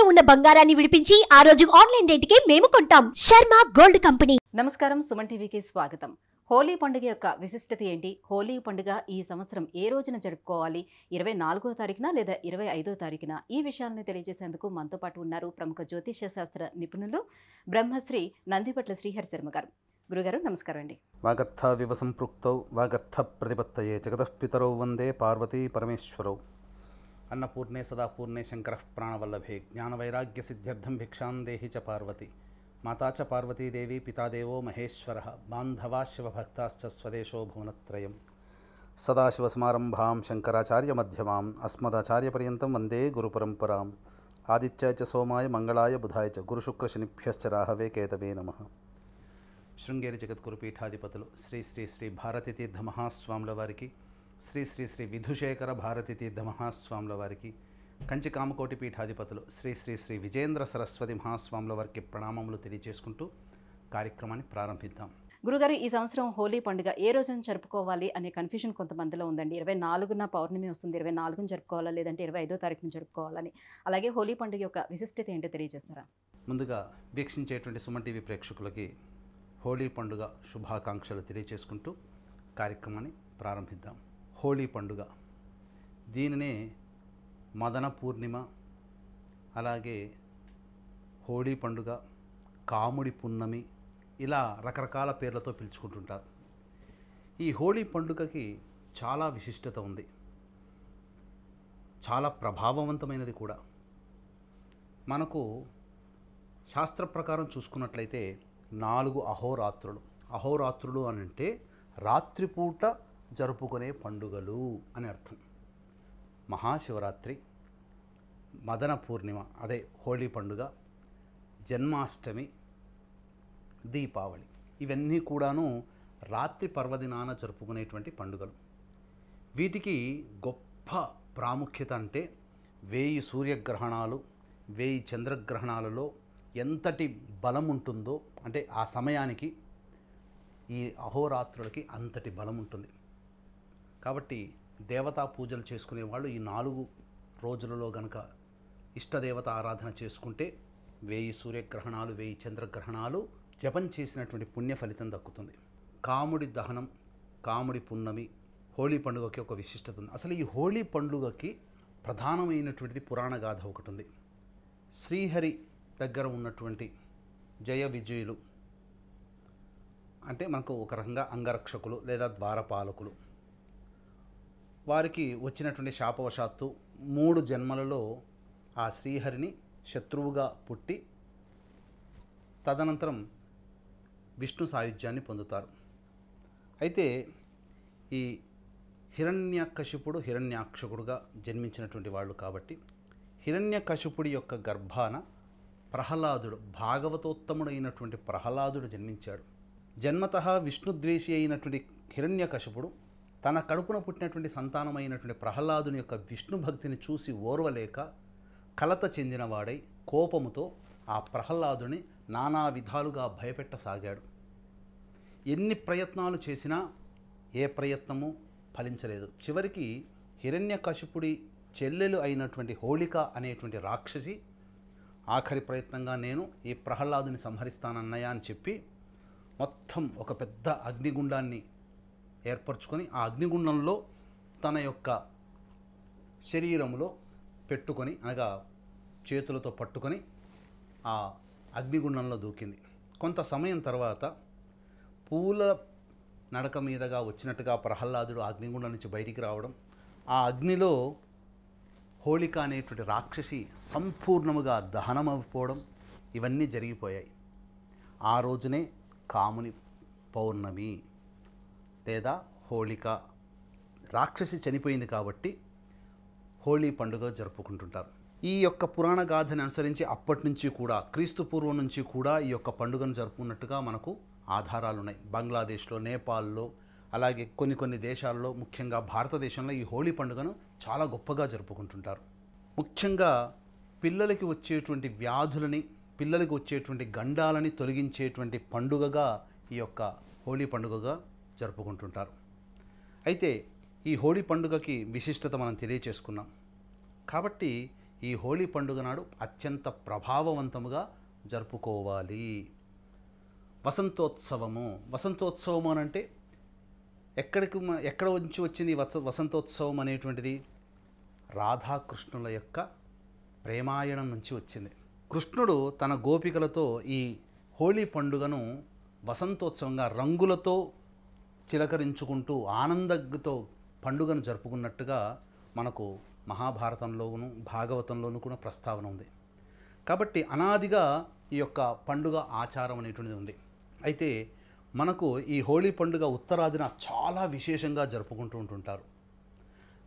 ఇంట్లో ఉన్న బంగారాన్ని విడిపించి ఆ రోజు ఆన్లైన్ రేటుకే మేము కొంటాం శర్మ గోల్డ్ కంపెనీ నమస్కారం సుమన్ టీవీకి స్వాగతం హోలీ పండుగ యొక్క విశిష్టత ఏంటి హోలీ పండుగ ఈ సంవత్సరం ఏ రోజున జరుపుకోవాలి ఇరవై నాలుగో తారీఖున లేదా ఇరవై ఐదో తారీఖున ఈ విషయాలను తెలియజేసేందుకు మనతో పాటు ఉన్నారు ప్రముఖ జ్యోతిష్య శాస్త్ర నిపుణులు బ్రహ్మశ్రీ నందిపట్ల శ్రీహరి శర్మ గారు గురుగారు నమస్కారం అండి వాగర్థ వివసం సంపృక్తౌ వాగర్థ ప్రతిపత్తయే జగదఃపితరౌ వందే పార్వతీ పరమేశ్వరౌ अन्नपूर्णे सदापूर्णे शंकर प्राणवल्लभे ज्ञानवैराग्य सिद्ध्यर्थम भिक्षा देहि च पार्वती माता च पार्वती देवी पिता देवो महेश्वर बांधवा शिवभक्ताश्च स्वदेशो भुवनत्रयम् शंकराचार्य शङ्कराचार्यमध्यमाम् अस्मदाचार्यपर्यत वंदे गुरुपरम्पराम् आदित्याय च सोमाय मंगलाय बुधाय च गुरुशुक्रशनिभ्यश्च राहवे केतवे नम శృంగేరి జగద్గురుపీఠాధిపతులు శ్రీ శ్రీ శ్రీ భారతీతీర్థ మహాస్వాముల వారికి శ్రీ శ్రీ శ్రీ విధుశేఖర భారతి తీర్థ మహాస్వాముల వారికి కంచి కామకోటి పీఠాధిపతులు శ్రీ శ్రీ శ్రీ విజేంద్ర సరస్వతి మహాస్వాముల వారికి ప్రణామములు తెలియజేసుకుంటూ కార్యక్రమాన్ని ప్రారంభిద్దాం గురుగారు ఈ సంవత్సరం హోలీ పండుగ ఏ రోజున జరుపుకోవాలి అనే కన్ఫ్యూజన్ కొంతమందిలో ఉందండి ఇరవై నాలుగున పౌర్ణమి వస్తుంది ఇరవై నాలుగున జరుపుకోవాలా లేదంటే ఇరవై ఐదో తారీఖున జరుపుకోవాలని అలాగే హోలీ పండుగ యొక్క విశిష్టత ఏంటో తెలియజేస్తారా ముందుగా వీక్షించేటువంటి సుమన్ టీవీ ప్రేక్షకులకి హోలీ పండుగ శుభాకాంక్షలు తెలియజేసుకుంటూ కార్యక్రమాన్ని ప్రారంభిద్దాం హోళీ పండుగ దీనినే మదన పూర్ణిమ అలాగే హోళీ పండుగ కాముడి పున్నమి ఇలా రకరకాల పేర్లతో పిలుచుకుంటుంటారు ఈ హోళీ పండుగకి చాలా విశిష్టత ఉంది చాలా ప్రభావవంతమైనది కూడా మనకు శాస్త్ర ప్రకారం చూసుకున్నట్లయితే నాలుగు అహోరాత్రులు అహోరాత్రులు అని అంటే రాత్రిపూట జరుపుకునే పండుగలు అని అర్థం మహాశివరాత్రి మదన పూర్ణిమ అదే హోళీ పండుగ జన్మాష్టమి దీపావళి ఇవన్నీ కూడాను రాత్రి పర్వదినాన జరుపుకునేటువంటి పండుగలు వీటికి గొప్ప ప్రాముఖ్యత అంటే వేయి సూర్యగ్రహణాలు వేయి చంద్రగ్రహణాలలో ఎంతటి బలం ఉంటుందో అంటే ఆ సమయానికి ఈ అహోరాత్రులకి అంతటి బలం ఉంటుంది కాబట్టి దేవతా పూజలు చేసుకునే వాళ్ళు ఈ నాలుగు రోజులలో గనక ఇష్టదేవత ఆరాధన చేసుకుంటే వేయి సూర్యగ్రహణాలు వేయి చంద్రగ్రహణాలు జపం చేసినటువంటి పుణ్య ఫలితం దక్కుతుంది కాముడి దహనం కాముడి పున్నమి హోళీ పండుగకి ఒక విశిష్టత ఉంది అసలు ఈ హోళీ పండుగకి ప్రధానమైనటువంటిది పురాణ గాథ ఒకటి ఉంది శ్రీహరి దగ్గర ఉన్నటువంటి జయ విజయులు అంటే మనకు ఒక రకంగా అంగరక్షకులు లేదా ద్వారపాలకులు వారికి వచ్చినటువంటి శాపవశాత్తు మూడు జన్మలలో ఆ శ్రీహరిని శత్రువుగా పుట్టి తదనంతరం విష్ణు సాయుధ్యాన్ని పొందుతారు అయితే ఈ హిరణ్యకశిపుడు హిరణ్యాక్షకుడుగా జన్మించినటువంటి వాళ్ళు కాబట్టి హిరణ్యకశిపుడి యొక్క గర్భాన ప్రహ్లాదుడు భాగవతోత్తముడు అయినటువంటి ప్రహ్లాదుడు జన్మించాడు జన్మత విష్ణుద్వేషి అయినటువంటి హిరణ్యకశపుడు తన కడుపున పుట్టినటువంటి సంతానమైనటువంటి ప్రహ్లాదుని యొక్క విష్ణు భక్తిని చూసి ఓర్వలేక కలత చెందినవాడై కోపముతో ఆ ప్రహ్లాదుని నానా విధాలుగా భయపెట్టసాగాడు ఎన్ని ప్రయత్నాలు చేసినా ఏ ప్రయత్నము ఫలించలేదు చివరికి హిరణ్యకశిపుడి చెల్లెలు అయినటువంటి హోళిక అనేటువంటి రాక్షసి ఆఖరి ప్రయత్నంగా నేను ఈ ప్రహ్లాదుని సంహరిస్తానన్నయ్య అని చెప్పి మొత్తం ఒక పెద్ద అగ్నిగుండాన్ని ఏర్పరచుకొని ఆ అగ్నిగుండంలో తన యొక్క శరీరంలో పెట్టుకొని అనగా చేతులతో పట్టుకొని ఆ అగ్నిగుండంలో దూకింది కొంత సమయం తర్వాత పూల నడక మీదగా వచ్చినట్టుగా ప్రహ్లాదుడు అగ్నిగుండం నుంచి బయటికి రావడం ఆ అగ్నిలో హోళిక అనేటువంటి రాక్షసి సంపూర్ణముగా దహనమైపోవడం ఇవన్నీ జరిగిపోయాయి ఆ రోజునే కాముని పౌర్ణమి లేదా హోళిక రాక్షసి చనిపోయింది కాబట్టి హోళీ పండుగ జరుపుకుంటుంటారు ఈ యొక్క పురాణ గాథని అనుసరించి అప్పటి నుంచి కూడా క్రీస్తు పూర్వం నుంచి కూడా ఈ యొక్క పండుగను జరుపుకున్నట్టుగా మనకు ఆధారాలు ఉన్నాయి బంగ్లాదేశ్లో నేపాల్లో అలాగే కొన్ని కొన్ని దేశాల్లో ముఖ్యంగా భారతదేశంలో ఈ హోళీ పండుగను చాలా గొప్పగా జరుపుకుంటుంటారు ముఖ్యంగా పిల్లలకి వచ్చేటువంటి వ్యాధులని పిల్లలకి వచ్చేటువంటి గండాలని తొలగించేటువంటి పండుగగా ఈ యొక్క హోళీ పండుగగా జరుపుకుంటుంటారు అయితే ఈ హోళీ పండుగకి విశిష్టత మనం తెలియచేసుకున్నాం కాబట్టి ఈ హోళీ పండుగ నాడు అత్యంత ప్రభావవంతముగా జరుపుకోవాలి వసంతోత్సవము వసంతోత్సవము అని అంటే ఎక్కడికి ఎక్కడ నుంచి వచ్చింది వస వసంతోత్సవం అనేటువంటిది రాధాకృష్ణుల యొక్క ప్రేమాయణం నుంచి వచ్చింది కృష్ణుడు తన గోపికలతో ఈ హోళీ పండుగను వసంతోత్సవంగా రంగులతో చిలకరించుకుంటూ ఆనందంతో పండుగను జరుపుకున్నట్టుగా మనకు మహాభారతంలోను భాగవతంలోను కూడా ప్రస్తావన ఉంది కాబట్టి అనాదిగా ఈ యొక్క పండుగ ఆచారం అనేటువంటిది ఉంది అయితే మనకు ఈ హోళీ పండుగ ఉత్తరాదిన చాలా విశేషంగా జరుపుకుంటూ ఉంటుంటారు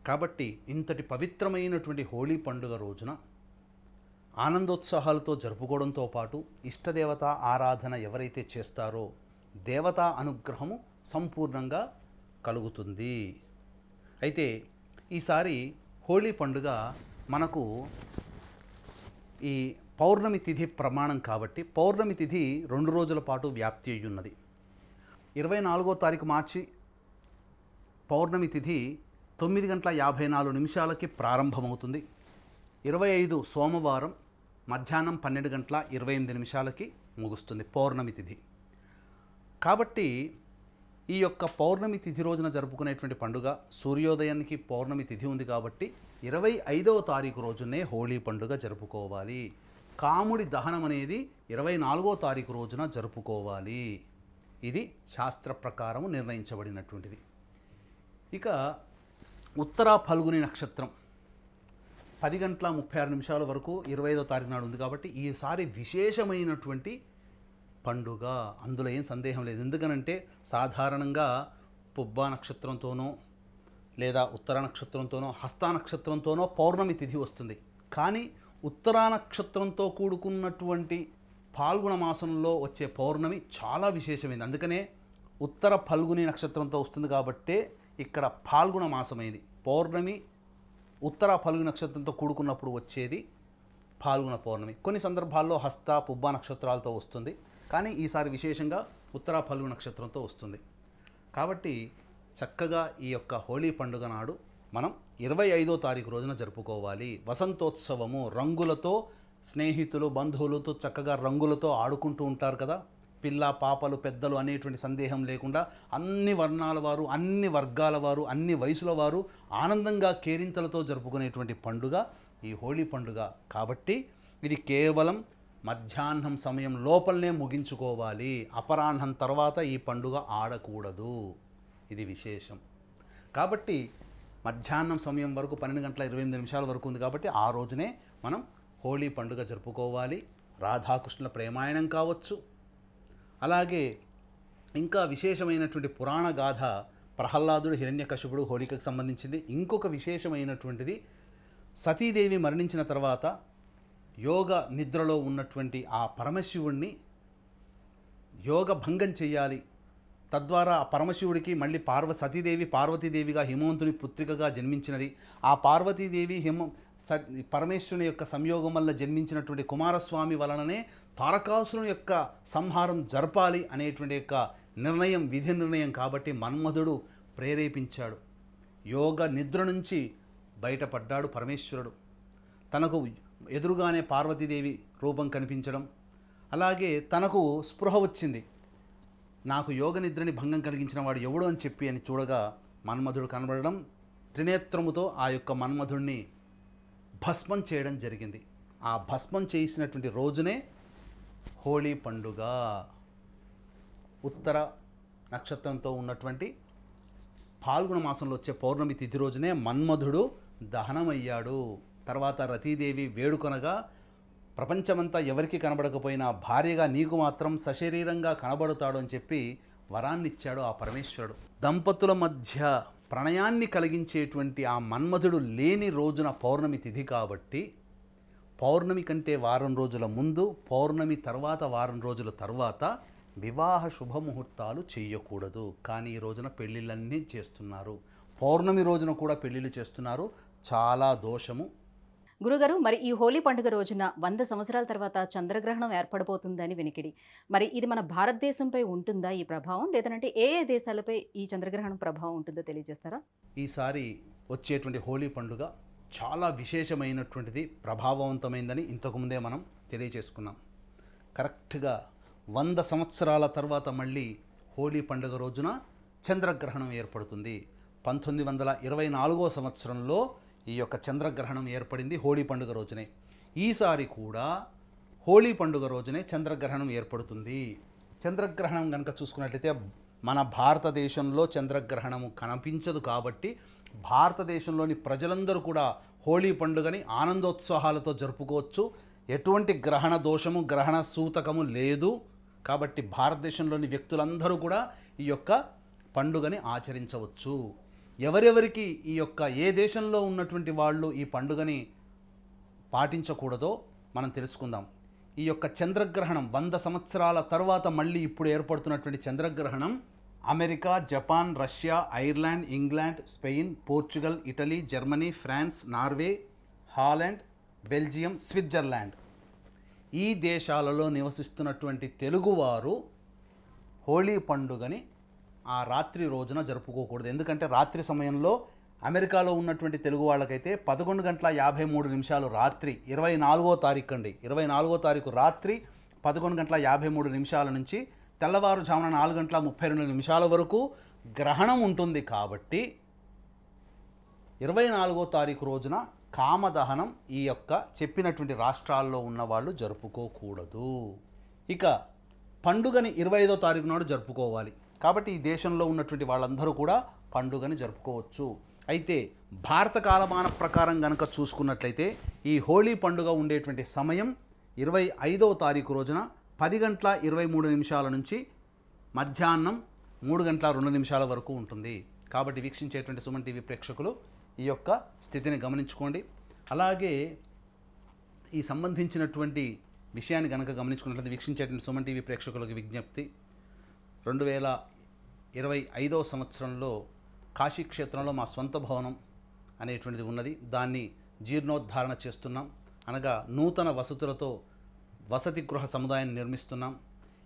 కాబట్టి ఇంతటి పవిత్రమైనటువంటి హోళీ పండుగ రోజున ఆనందోత్సాహాలతో జరుపుకోవడంతో పాటు ఇష్టదేవత ఆరాధన ఎవరైతే చేస్తారో దేవతా అనుగ్రహము సంపూర్ణంగా కలుగుతుంది అయితే ఈసారి హోళీ పండుగ మనకు ఈ పౌర్ణమి తిథి ప్రమాణం కాబట్టి పౌర్ణమి తిథి రెండు రోజుల పాటు వ్యాప్తి అయి ఉన్నది ఇరవై నాలుగో తారీఖు మార్చి పౌర్ణమి తిథి తొమ్మిది గంటల యాభై నాలుగు నిమిషాలకి ప్రారంభమవుతుంది ఇరవై ఐదు సోమవారం మధ్యాహ్నం పన్నెండు గంటల ఇరవై ఎనిమిది నిమిషాలకి ముగుస్తుంది పౌర్ణమి తిథి కాబట్టి ఈ యొక్క పౌర్ణమి తిథి రోజున జరుపుకునేటువంటి పండుగ సూర్యోదయానికి పౌర్ణమి తిథి ఉంది కాబట్టి ఇరవై ఐదవ తారీఖు రోజునే హోళీ పండుగ జరుపుకోవాలి కాముడి దహనం అనేది ఇరవై నాలుగో తారీఖు రోజున జరుపుకోవాలి ఇది శాస్త్ర ప్రకారం నిర్ణయించబడినటువంటిది ఇక ఉత్తర ఫల్గుని నక్షత్రం పది గంటల ముప్పై ఆరు నిమిషాల వరకు ఇరవై ఐదో తారీఖు నాడు ఉంది కాబట్టి ఈసారి విశేషమైనటువంటి పండుగ అందులో ఏం సందేహం లేదు ఎందుకనంటే సాధారణంగా పుబ్బా నక్షత్రంతోనో లేదా ఉత్తర నక్షత్రంతోనో హస్త నక్షత్రంతోనో పౌర్ణమి తిథి వస్తుంది కానీ ఉత్తరా నక్షత్రంతో కూడుకున్నటువంటి పాల్గొన మాసంలో వచ్చే పౌర్ణమి చాలా విశేషమైంది అందుకనే ఉత్తర ఫల్గుని నక్షత్రంతో వస్తుంది కాబట్టే ఇక్కడ పాల్గొన మాసమైంది పౌర్ణమి ఉత్తర ఫల్గుని నక్షత్రంతో కూడుకున్నప్పుడు వచ్చేది పాల్గొన పౌర్ణమి కొన్ని సందర్భాల్లో హస్త పుబ్బ నక్షత్రాలతో వస్తుంది కానీ ఈసారి విశేషంగా ఉత్తరా ఫల్గు నక్షత్రంతో వస్తుంది కాబట్టి చక్కగా ఈ యొక్క హోళీ పండుగ నాడు మనం ఇరవై ఐదో తారీఖు రోజున జరుపుకోవాలి వసంతోత్సవము రంగులతో స్నేహితులు బంధువులతో చక్కగా రంగులతో ఆడుకుంటూ ఉంటారు కదా పిల్ల పాపలు పెద్దలు అనేటువంటి సందేహం లేకుండా అన్ని వర్ణాల వారు అన్ని వర్గాల వారు అన్ని వయసుల వారు ఆనందంగా కేరింతలతో జరుపుకునేటువంటి పండుగ ఈ హోళీ పండుగ కాబట్టి ఇది కేవలం మధ్యాహ్నం సమయం లోపలనే ముగించుకోవాలి అపరాహ్నం తర్వాత ఈ పండుగ ఆడకూడదు ఇది విశేషం కాబట్టి మధ్యాహ్నం సమయం వరకు పన్నెండు గంటల ఇరవై ఎనిమిది నిమిషాల వరకు ఉంది కాబట్టి ఆ రోజునే మనం హోళీ పండుగ జరుపుకోవాలి రాధాకృష్ణుల ప్రేమాయణం కావచ్చు అలాగే ఇంకా విశేషమైనటువంటి పురాణ గాథ ప్రహ్లాదుడు హిరణ్యకశిపుడు హోళికకు సంబంధించింది ఇంకొక విశేషమైనటువంటిది సతీదేవి మరణించిన తర్వాత యోగ నిద్రలో ఉన్నటువంటి ఆ పరమశివుణ్ణి యోగ భంగం చేయాలి తద్వారా ఆ పరమశివుడికి మళ్ళీ పార్వ సతీదేవి పార్వతీదేవిగా హిమవంతుని పుత్రికగా జన్మించినది ఆ పార్వతీదేవి హిమ స పరమేశ్వరుని యొక్క సంయోగం వల్ల జన్మించినటువంటి కుమారస్వామి వలననే తారకాసురుని యొక్క సంహారం జరపాలి అనేటువంటి యొక్క నిర్ణయం విధి నిర్ణయం కాబట్టి మన్మధుడు ప్రేరేపించాడు యోగ నిద్ర నుంచి బయటపడ్డాడు పరమేశ్వరుడు తనకు ఎదురుగానే పార్వతీదేవి రూపం కనిపించడం అలాగే తనకు స్పృహ వచ్చింది నాకు యోగ నిద్రని భంగం కలిగించిన వాడు ఎవడు అని చెప్పి అని చూడగా మన్మధుడు కనబడడం త్రినేత్రముతో ఆ యొక్క మన్మధుడిని భస్మం చేయడం జరిగింది ఆ భస్మం చేసినటువంటి రోజునే హోళీ పండుగ ఉత్తర నక్షత్రంతో ఉన్నటువంటి పాల్గొన మాసంలో వచ్చే పౌర్ణమి తిథి రోజునే మన్మధుడు దహనమయ్యాడు తర్వాత రతీదేవి వేడుకొనగా ప్రపంచమంతా ఎవరికి కనబడకపోయినా భార్యగా నీకు మాత్రం సశరీరంగా కనబడతాడు అని చెప్పి వరాన్నిచ్చాడు ఆ పరమేశ్వరుడు దంపతుల మధ్య ప్రణయాన్ని కలిగించేటువంటి ఆ మన్మధుడు లేని రోజున పౌర్ణమి తిథి కాబట్టి పౌర్ణమి కంటే వారం రోజుల ముందు పౌర్ణమి తర్వాత వారం రోజుల తర్వాత వివాహ శుభముహూర్తాలు చేయకూడదు కానీ ఈ రోజున పెళ్ళిళ్ళన్నీ చేస్తున్నారు పౌర్ణమి రోజున కూడా పెళ్ళిళ్ళు చేస్తున్నారు చాలా దోషము గురుగారు మరి ఈ హోలీ పండుగ రోజున వంద సంవత్సరాల తర్వాత చంద్రగ్రహణం ఏర్పడబోతుందని వినికిడి మరి ఇది మన భారతదేశంపై ఉంటుందా ఈ ప్రభావం లేదంటే ఏ ఏ దేశాలపై ఈ చంద్రగ్రహణం ప్రభావం ఉంటుందో తెలియజేస్తారా ఈసారి వచ్చేటువంటి హోలీ పండుగ చాలా విశేషమైనటువంటిది ప్రభావవంతమైందని ఇంతకుముందే మనం తెలియజేసుకున్నాం కరెక్ట్గా వంద సంవత్సరాల తర్వాత మళ్ళీ హోలీ పండుగ రోజున చంద్రగ్రహణం ఏర్పడుతుంది పంతొమ్మిది వందల ఇరవై నాలుగో సంవత్సరంలో ఈ యొక్క చంద్రగ్రహణం ఏర్పడింది హోళీ పండుగ రోజునే ఈసారి కూడా హోళీ పండుగ రోజునే చంద్రగ్రహణం ఏర్పడుతుంది చంద్రగ్రహణం కనుక చూసుకున్నట్లయితే మన భారతదేశంలో చంద్రగ్రహణము కనిపించదు కాబట్టి భారతదేశంలోని ప్రజలందరూ కూడా హోళీ పండుగని ఆనందోత్సాహాలతో జరుపుకోవచ్చు ఎటువంటి గ్రహణ దోషము గ్రహణ సూతకము లేదు కాబట్టి భారతదేశంలోని వ్యక్తులందరూ కూడా ఈ యొక్క పండుగని ఆచరించవచ్చు ఎవరెవరికి ఈ యొక్క ఏ దేశంలో ఉన్నటువంటి వాళ్ళు ఈ పండుగని పాటించకూడదో మనం తెలుసుకుందాం ఈ యొక్క చంద్రగ్రహణం వంద సంవత్సరాల తర్వాత మళ్ళీ ఇప్పుడు ఏర్పడుతున్నటువంటి చంద్రగ్రహణం America Japan Russia Ireland England Spain Portugal Italy Germany France Norway Holland Belgium Switzerland ఈ దేశాలలో నివసిస్తున్నటువంటి తెలుగువారు హోళీ పండుగని ఆ రాత్రి రోజున జరుపుకోకూడదు ఎందుకంటే రాత్రి సమయంలో అమెరికాలో ఉన్నటువంటి తెలుగు వాళ్ళకైతే పదకొండు గంటల యాభై మూడు నిమిషాలు రాత్రి ఇరవై నాలుగో తారీఖు అండి ఇరవై నాలుగో తారీఖు రాత్రి పదకొండు గంటల యాభై మూడు నిమిషాల నుంచి తెల్లవారుజామున నాలుగు గంటల ముప్పై రెండు నిమిషాల వరకు గ్రహణం ఉంటుంది కాబట్టి ఇరవై నాలుగో తారీఖు రోజున కామదహనం ఈ యొక్క చెప్పినటువంటి రాష్ట్రాల్లో ఉన్న వాళ్ళు జరుపుకోకూడదు ఇక పండుగని ఇరవై ఐదో తారీఖు నాడు జరుపుకోవాలి కాబట్టి ఈ దేశంలో ఉన్నటువంటి వాళ్ళందరూ కూడా పండుగను జరుపుకోవచ్చు అయితే భారత కాలమాన ప్రకారం గనక చూసుకున్నట్లయితే ఈ హోళీ పండుగ ఉండేటువంటి సమయం ఇరవై ఐదవ తారీఖు రోజున పది గంటల ఇరవై మూడు నిమిషాల నుంచి మధ్యాహ్నం మూడు గంటల రెండు నిమిషాల వరకు ఉంటుంది కాబట్టి వీక్షించేటువంటి సుమన్ టీవీ ప్రేక్షకులు ఈ యొక్క స్థితిని గమనించుకోండి అలాగే ఈ సంబంధించినటువంటి విషయాన్ని కనుక గమనించుకున్నట్లయితే వీక్షించేటువంటి సుమన్ టీవీ ప్రేక్షకులకు విజ్ఞప్తి రెండు వేల ఇరవై ఐదో సంవత్సరంలో కాశీక్షేత్రంలో మా సొంత భవనం అనేటువంటిది ఉన్నది దాన్ని జీర్ణోద్ధారణ చేస్తున్నాం అనగా నూతన వసతులతో వసతి గృహ సముదాయాన్ని నిర్మిస్తున్నాం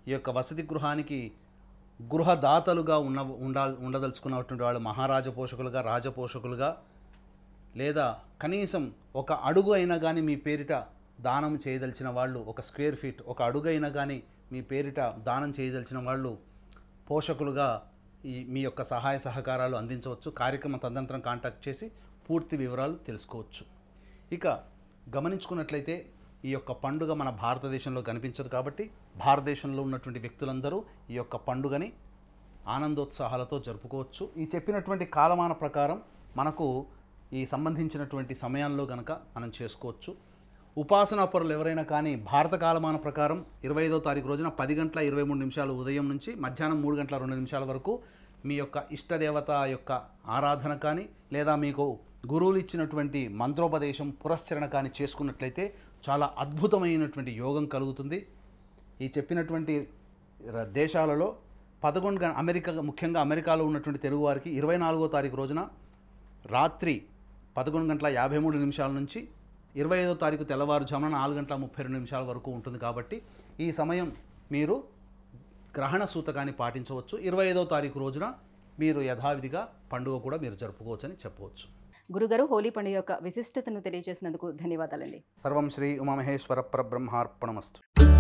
ఈ యొక్క వసతి గృహానికి గృహదాతలుగా ఉన్న ఉండాల్ ఉండదలుచుకున్నటువంటి వాళ్ళు మహారాజ పోషకులుగా రాజపోషకులుగా లేదా కనీసం ఒక అడుగు అయినా కానీ మీ పేరిట దానం చేయదలిచిన వాళ్ళు ఒక స్క్వేర్ ఫీట్ ఒక అడుగు అయినా కానీ మీ పేరిట దానం చేయదలిచిన వాళ్ళు పోషకులుగా ఈ మీ యొక్క సహాయ సహకారాలు అందించవచ్చు కార్యక్రమ తదనంతరం కాంటాక్ట్ చేసి పూర్తి వివరాలు తెలుసుకోవచ్చు ఇక గమనించుకున్నట్లయితే ఈ యొక్క పండుగ మన భారతదేశంలో కనిపించదు కాబట్టి భారతదేశంలో ఉన్నటువంటి వ్యక్తులందరూ ఈ యొక్క పండుగని ఆనందోత్సాహాలతో జరుపుకోవచ్చు ఈ చెప్పినటువంటి కాలమాన ప్రకారం మనకు ఈ సంబంధించినటువంటి సమయాల్లో గనక మనం చేసుకోవచ్చు ఉపాసనా పరులు ఎవరైనా కానీ భారత కాలమాన ప్రకారం ఇరవై ఐదో తారీఖు రోజున పది గంటల ఇరవై మూడు నిమిషాలు ఉదయం నుంచి మధ్యాహ్నం మూడు గంటల రెండు నిమిషాల వరకు మీ యొక్క ఇష్టదేవత యొక్క ఆరాధన కానీ లేదా మీకు గురువులు ఇచ్చినటువంటి మంత్రోపదేశం పురస్చరణ కానీ చేసుకున్నట్లయితే చాలా అద్భుతమైనటువంటి యోగం కలుగుతుంది ఈ చెప్పినటువంటి దేశాలలో పదకొండు అమెరికా ముఖ్యంగా అమెరికాలో ఉన్నటువంటి తెలుగు వారికి ఇరవై నాలుగో తారీఖు రోజున రాత్రి పదకొండు గంటల యాభై మూడు నిమిషాల నుంచి ఇరవై ఐదో తారీఖు తెల్లవారుజామున నాలుగు గంటల ముప్పై రెండు నిమిషాల వరకు ఉంటుంది కాబట్టి ఈ సమయం మీరు గ్రహణ సూతకాన్ని పాటించవచ్చు ఇరవై ఐదో తారీఖు రోజున మీరు యథావిధిగా పండుగ కూడా మీరు జరుపుకోవచ్చని చెప్పవచ్చు గురుగారు హోలీ పండుగ యొక్క విశిష్టతను తెలియజేసినందుకు ధన్యవాదాలండి సర్వం శ్రీ ఉమామహేశ్వర పరబ్రహ్మార్పణమస్తు